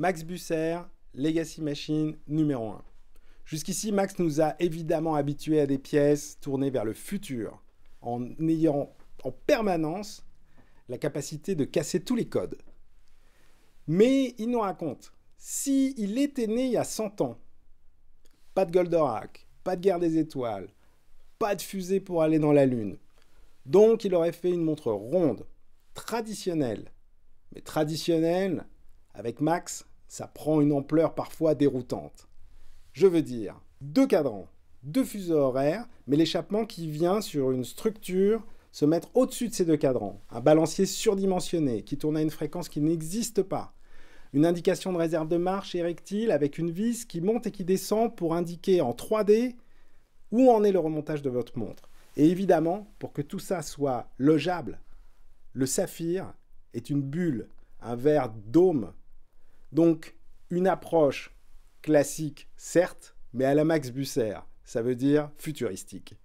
Max Busser, Legacy Machine numéro 1. Jusqu'ici, Max nous a évidemment habitués à des pièces tournées vers le futur, en ayant en permanence la capacité de casser tous les codes. Mais il nous raconte, s'il était né il y a 100 ans, pas de Goldorak, pas de guerre des étoiles, pas de fusée pour aller dans la Lune. Donc il aurait fait une montre ronde, traditionnelle. Mais traditionnelle, avec Max, ça prend une ampleur parfois déroutante. Je veux dire, deux cadrans, deux fuseaux horaires, mais l'échappement qui vient sur une structure se mettre au-dessus de ces deux cadrans. Un balancier surdimensionné qui tourne à une fréquence qui n'existe pas. Une indication de réserve de marche érectile avec une vis qui monte et qui descend pour indiquer en 3D où en est le remontage de votre montre. Et évidemment, pour que tout ça soit logeable, le saphir est une bulle, un verre dôme donc, une approche classique, certes, mais à la Max Busser, ça veut dire futuristique.